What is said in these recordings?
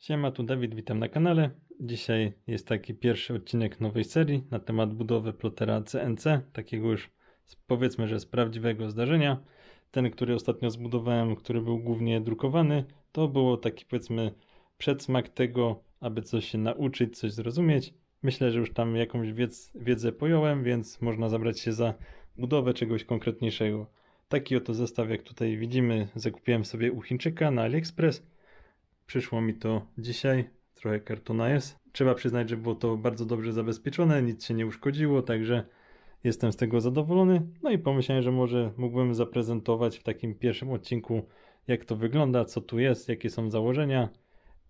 Siema, tu Dawid, witam na kanale. Dzisiaj jest taki pierwszy odcinek nowej serii na temat budowy plotera CNC, takiego już powiedzmy, że z prawdziwego zdarzenia. Ten, który ostatnio zbudowałem, który był głównie drukowany, to było taki powiedzmy przedsmak tego, aby coś się nauczyć, coś zrozumieć. Myślę, że już tam jakąś wiedz, wiedzę pojąłem, więc można zabrać się za budowę czegoś konkretniejszego. Taki oto zestaw, jak tutaj widzimy, zakupiłem sobie u Chińczyka na AliExpress Przyszło mi to dzisiaj, trochę kartona jest. Trzeba przyznać, że było to bardzo dobrze zabezpieczone, nic się nie uszkodziło, także jestem z tego zadowolony. No i pomyślałem, że może mógłbym zaprezentować w takim pierwszym odcinku, jak to wygląda, co tu jest, jakie są założenia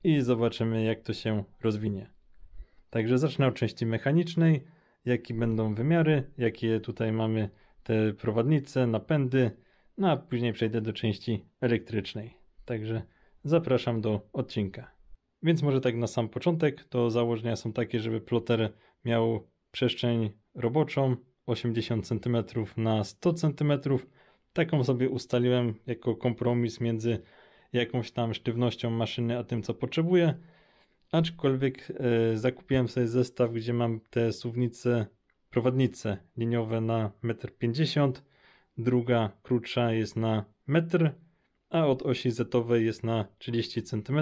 i zobaczymy, jak to się rozwinie. Także zacznę od części mechanicznej, jakie będą wymiary, jakie tutaj mamy te prowadnice, napędy, no a później przejdę do części elektrycznej. Także zapraszam do odcinka. Więc może tak na sam początek, to założenia są takie, żeby ploter miał przestrzeń roboczą 80 cm na 100 cm. Taką sobie ustaliłem jako kompromis między jakąś tam sztywnością maszyny a tym, co potrzebuję. Aczkolwiek e, zakupiłem sobie zestaw, gdzie mam te suwnice, prowadnice liniowe na 1,50 m, druga krótsza jest na metr a od osi z jest na 30 cm.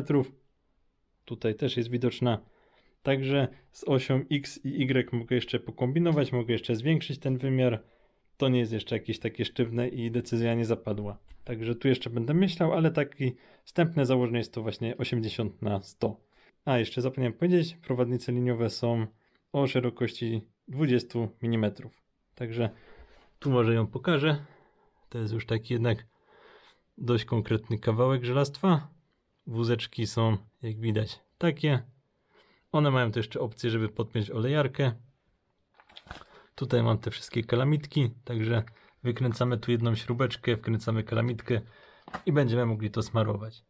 Tutaj też jest widoczna. Także z osią X i Y mogę jeszcze pokombinować, mogę jeszcze zwiększyć ten wymiar. To nie jest jeszcze jakieś takie sztywne i decyzja nie zapadła. Także tu jeszcze będę myślał, ale takie wstępne założenie jest to właśnie 80 na 100. A jeszcze zapomniałem powiedzieć, prowadnice liniowe są o szerokości 20 mm. Także tu może ją pokażę. To jest już taki jednak dość konkretny kawałek żelastwa. Wózeczki są, jak widać, takie. One mają też jeszcze opcję, żeby podpiąć olejarkę. Tutaj mam te wszystkie kalamitki, także wykręcamy tu jedną śrubeczkę, wkręcamy kalamitkę i będziemy mogli to smarować.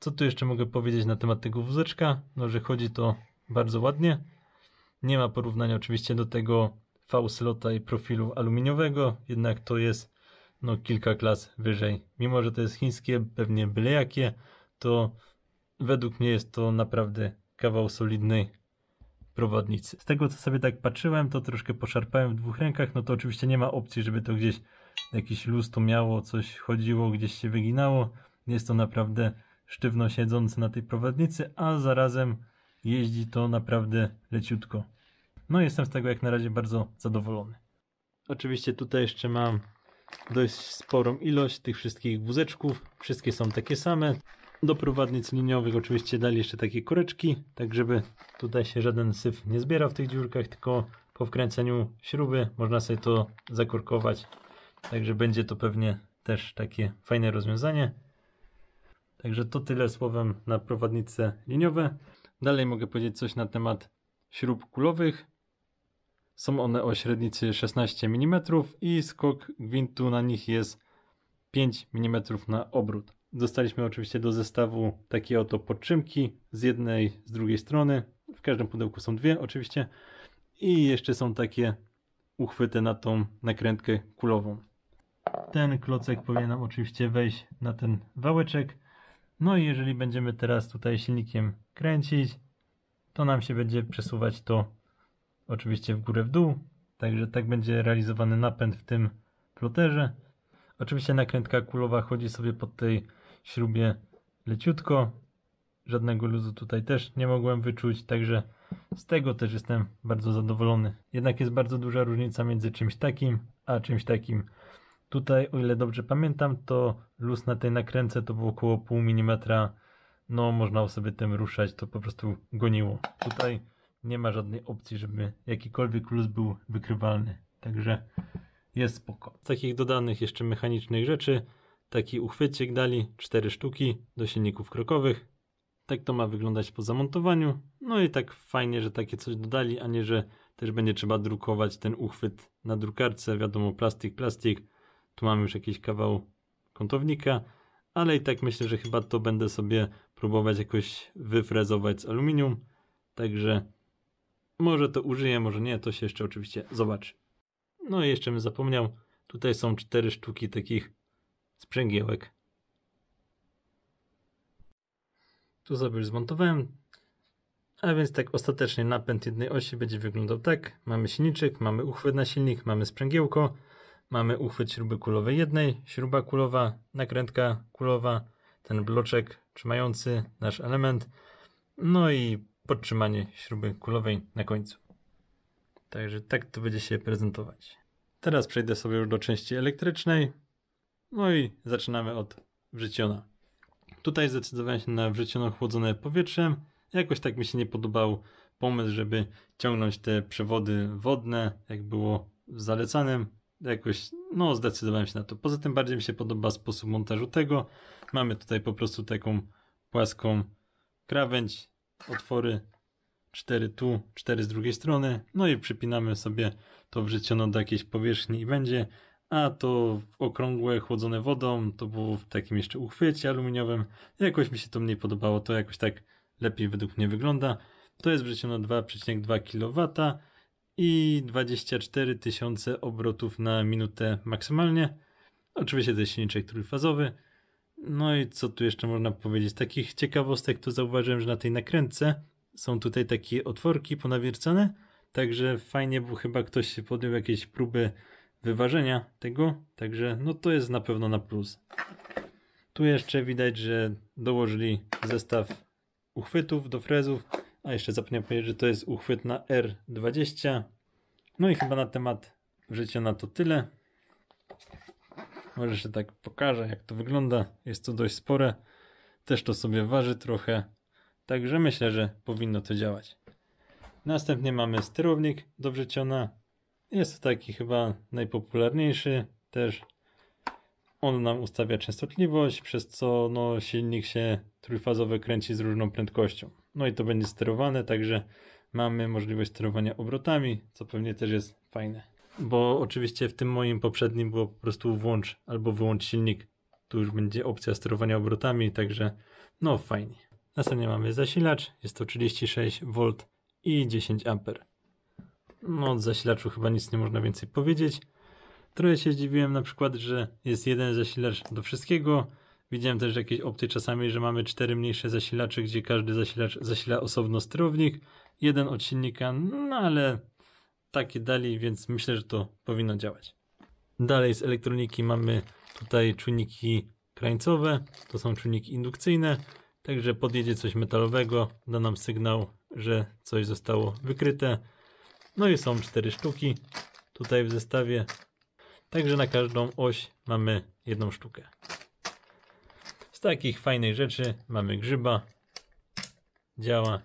Co tu jeszcze mogę powiedzieć na temat tego wózeczka? No, że chodzi to bardzo ładnie. Nie ma porównania oczywiście do tego fauslota i profilu aluminiowego, jednak to jest no kilka klas wyżej. Mimo, że to jest chińskie, pewnie byle jakie, to według mnie jest to naprawdę kawał solidnej prowadnicy. Z tego co sobie tak patrzyłem, to troszkę poszarpałem w dwóch rękach, no to oczywiście nie ma opcji, żeby to gdzieś jakiś lustro miało, coś chodziło, gdzieś się wyginało. Jest to naprawdę sztywno siedzące na tej prowadnicy, a zarazem jeździ to naprawdę leciutko. No jestem z tego jak na razie bardzo zadowolony. Oczywiście tutaj jeszcze mam dość sporą ilość tych wszystkich wózeczków. Wszystkie są takie same. Do prowadnic liniowych oczywiście dali jeszcze takie koreczki, tak żeby tutaj się żaden syf nie zbierał w tych dziurkach, tylko po wkręceniu śruby można sobie to zakorkować. Także będzie to pewnie też takie fajne rozwiązanie. Także to tyle słowem na prowadnice liniowe. Dalej mogę powiedzieć coś na temat śrub kulowych. Są one o średnicy 16 mm i skok gwintu na nich jest 5 mm na obrót. Dostaliśmy oczywiście do zestawu takie oto podczymki z jednej, z drugiej strony. W każdym pudełku są dwie oczywiście. I jeszcze są takie uchwyty na tą nakrętkę kulową. Ten klocek powinien nam oczywiście wejść na ten wałeczek. No i jeżeli będziemy teraz tutaj silnikiem kręcić, to nam się będzie przesuwać to oczywiście w górę w dół, także tak będzie realizowany napęd w tym ploterze. Oczywiście nakrętka kulowa chodzi sobie pod tej śrubie leciutko, żadnego luzu tutaj też nie mogłem wyczuć, także z tego też jestem bardzo zadowolony. Jednak jest bardzo duża różnica między czymś takim, a czymś takim. Tutaj, o ile dobrze pamiętam, to luz na tej nakręce to było około pół milimetra. No, można sobie tym ruszać, to po prostu goniło. Tutaj nie ma żadnej opcji, żeby jakikolwiek luz był wykrywalny. Także jest spoko. Z takich dodanych jeszcze mechanicznych rzeczy, taki uchwycik dali, cztery sztuki do silników krokowych. Tak to ma wyglądać po zamontowaniu. No i tak fajnie, że takie coś dodali, a nie, że też będzie trzeba drukować ten uchwyt na drukarce. Wiadomo, plastik, plastik. Tu mamy już jakiś kawał kątownika, ale i tak myślę, że chyba to będę sobie próbować jakoś wyfrezować z aluminium. Także może to użyję, może nie, to się jeszcze oczywiście zobaczy. No i jeszcze bym zapomniał, tutaj są cztery sztuki takich sprzęgiełek. Tu sobie już zmontowałem. A więc tak ostatecznie napęd jednej osi będzie wyglądał tak. Mamy silniczek, mamy uchwyt na silnik, mamy sprzęgiełko, mamy uchwyt śruby kulowej jednej, śruba kulowa, nakrętka kulowa, ten bloczek trzymający nasz element. No i podtrzymanie śruby kulowej na końcu. Także tak to będzie się prezentować. Teraz przejdę sobie już do części elektrycznej. No i zaczynamy od wrzeciona. Tutaj zdecydowałem się na wrzeciono chłodzone powietrzem. Jakoś tak mi się nie podobał pomysł, żeby ciągnąć te przewody wodne, jak było zalecanym. Jakoś, no, zdecydowałem się na to. Poza tym bardziej mi się podoba sposób montażu tego. Mamy tutaj po prostu taką płaską krawędź otwory, cztery tu, cztery z drugiej strony, no i przypinamy sobie to wrzeciono do jakiejś powierzchni i będzie, a to okrągłe, chłodzone wodą, to było w takim jeszcze uchwycie aluminiowym, jakoś mi się to mniej podobało, to jakoś tak lepiej według mnie wygląda. To jest wrzeciono 2,2 kW i 24 tysiące obrotów na minutę maksymalnie. Oczywiście to jest silniczek trójfazowy, no i co tu jeszcze można powiedzieć? Takich ciekawostek to zauważyłem, że na tej nakrętce są tutaj takie otworki ponawiercane, także fajnie, bo chyba ktoś podjął jakieś próby wyważenia tego, także no to jest na pewno na plus. Tu jeszcze widać, że dołożyli zestaw uchwytów do frezów, a jeszcze zapomniałem powiedzieć, że to jest uchwyt na R20. No i chyba na temat życia na to tyle. Może się tak pokaże, jak to wygląda. Jest to dość spore. Też to sobie waży trochę. Także myślę, że powinno to działać. Następnie mamy sterownik do wrzeciona. Jest to taki chyba najpopularniejszy też. On nam ustawia częstotliwość, przez co no, silnik się trójfazowy kręci z różną prędkością. No i to będzie sterowane, także mamy możliwość sterowania obrotami, co pewnie też jest fajne. Bo oczywiście w tym moim poprzednim było po prostu włącz albo wyłącz silnik. Tu już będzie opcja sterowania obrotami, także no fajnie. Następnie mamy zasilacz, jest to 36V i 10A. No od zasilaczu chyba nic nie można więcej powiedzieć. Trochę się zdziwiłem na przykład, że jest jeden zasilacz do wszystkiego. Widziałem też jakieś opcje czasami, że mamy cztery mniejsze zasilacze, gdzie każdy zasilacz zasila osobno sterownik, jeden od silnika, no ale takie dali, więc myślę, że to powinno działać. Dalej z elektroniki mamy tutaj czujniki krańcowe, to są czujniki indukcyjne, także podjedzie coś metalowego, da nam sygnał, że coś zostało wykryte. No i są cztery sztuki tutaj w zestawie, także na każdą oś mamy jedną sztukę. Z takich fajnych rzeczy mamy grzyba, działa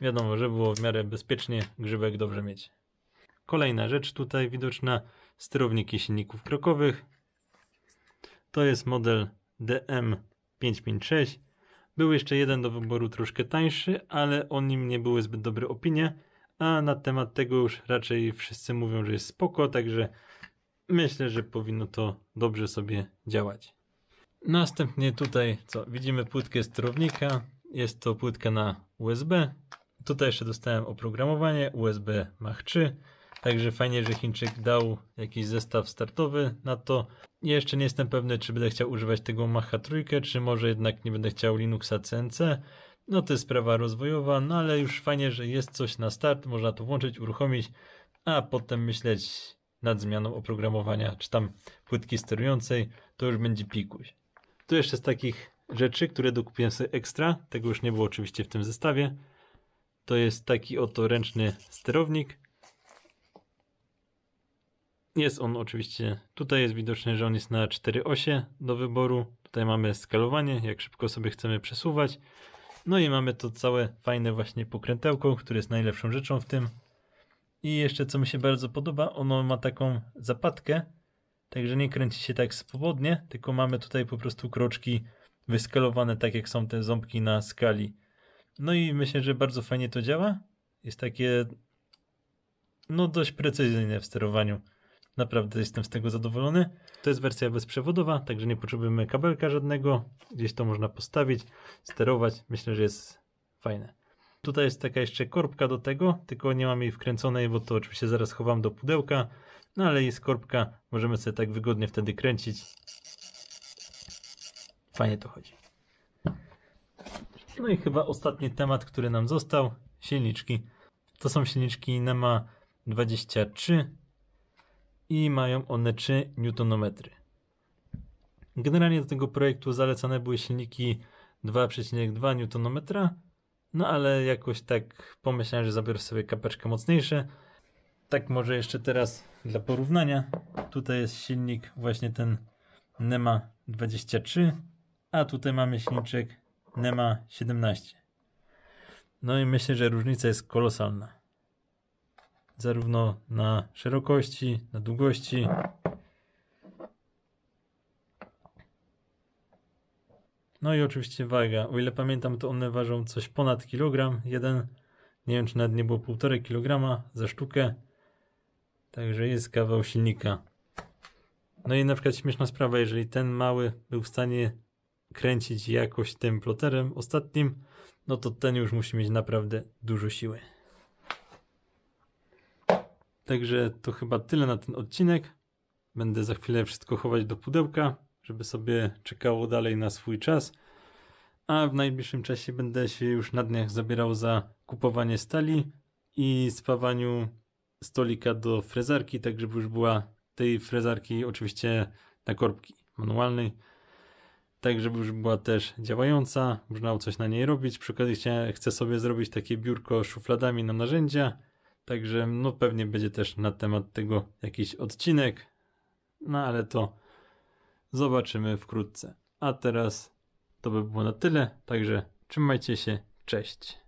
Wiadomo, że było w miarę bezpiecznie, grzybek dobrze mieć. Kolejna rzecz tutaj widoczna, sterowniki silników krokowych. To jest model DM556. Był jeszcze jeden do wyboru troszkę tańszy, ale o nim nie były zbyt dobre opinie, a na temat tego już raczej wszyscy mówią, że jest spoko, także myślę, że powinno to dobrze sobie działać. Następnie tutaj co? Widzimy płytkę sterownika. Jest to płytka na USB. Tutaj jeszcze dostałem oprogramowanie USB Mach 3. Także fajnie, że Chińczyk dał jakiś zestaw startowy na to. Jeszcze nie jestem pewny, czy będę chciał używać tego Macha trójkę, czy może jednak nie będę chciał Linuxa CNC. No to jest sprawa rozwojowa, no ale już fajnie, że jest coś na start, można to włączyć, uruchomić, a potem myśleć nad zmianą oprogramowania, czy tam płytki sterującej, to już będzie pikuś. Tu jeszcze z takich rzeczy, które dokupiłem sobie ekstra, tego już nie było oczywiście w tym zestawie, to jest taki oto ręczny sterownik. Jest on oczywiście, tutaj jest widoczny, że on jest na 4 osie do wyboru. Tutaj mamy skalowanie, jak szybko sobie chcemy przesuwać. No i mamy to całe fajne właśnie pokrętełko, które jest najlepszą rzeczą w tym. I jeszcze co mi się bardzo podoba, ono ma taką zapadkę, także nie kręci się tak swobodnie, tylko mamy tutaj po prostu kroczki wyskalowane tak jak są te ząbki na skali. No i myślę, że bardzo fajnie to działa. Jest takie no dość precyzyjne w sterowaniu. Naprawdę jestem z tego zadowolony. To jest wersja bezprzewodowa, także nie potrzebujemy kabelka żadnego. Gdzieś to można postawić, sterować. Myślę, że jest fajne. Tutaj jest taka jeszcze korbka do tego, tylko nie mam jej wkręconej, bo to oczywiście zaraz chowam do pudełka. No ale jest korbka, możemy sobie tak wygodnie wtedy kręcić. Fajnie to chodzi. No i chyba ostatni temat, który nam został, silniczki. To są silniczki NEMA 23 i mają one 3 newtonometry. Generalnie do tego projektu zalecane były silniki 2,2 newtonometra, no ale jakoś tak pomyślałem, że zabiorę sobie kapeczkę mocniejsze. Tak może jeszcze teraz dla porównania. Tutaj jest silnik właśnie ten NEMA 23, a tutaj mamy silniczek Nema 17. No i myślę, że różnica jest kolosalna. Zarówno na szerokości, na długości. No i oczywiście waga. O ile pamiętam, to one ważą coś ponad kilogram. Jeden, nie wiem czy nawet nie było 1,5 kilograma za sztukę. Także jest kawał silnika. No i na przykład śmieszna sprawa, jeżeli ten mały był w stanie kręcić jakoś tym ploterem ostatnim, no to ten już musi mieć naprawdę dużo siły. Także to chyba tyle na ten odcinek. Będę za chwilę wszystko chować do pudełka, żeby sobie czekało dalej na swój czas. A w najbliższym czasie będę się już na dniach zabierał za kupowanie stali i spawaniu stolika do frezarki, tak żeby już była tej frezarki oczywiście na korbki manualnej tak żeby już była też działająca, można coś na niej robić. Przy okazji chcę, sobie zrobić takie biurko z szufladami na narzędzia, także no pewnie będzie też na temat tego jakiś odcinek, no ale to zobaczymy wkrótce. A teraz to by było na tyle, także trzymajcie się, cześć.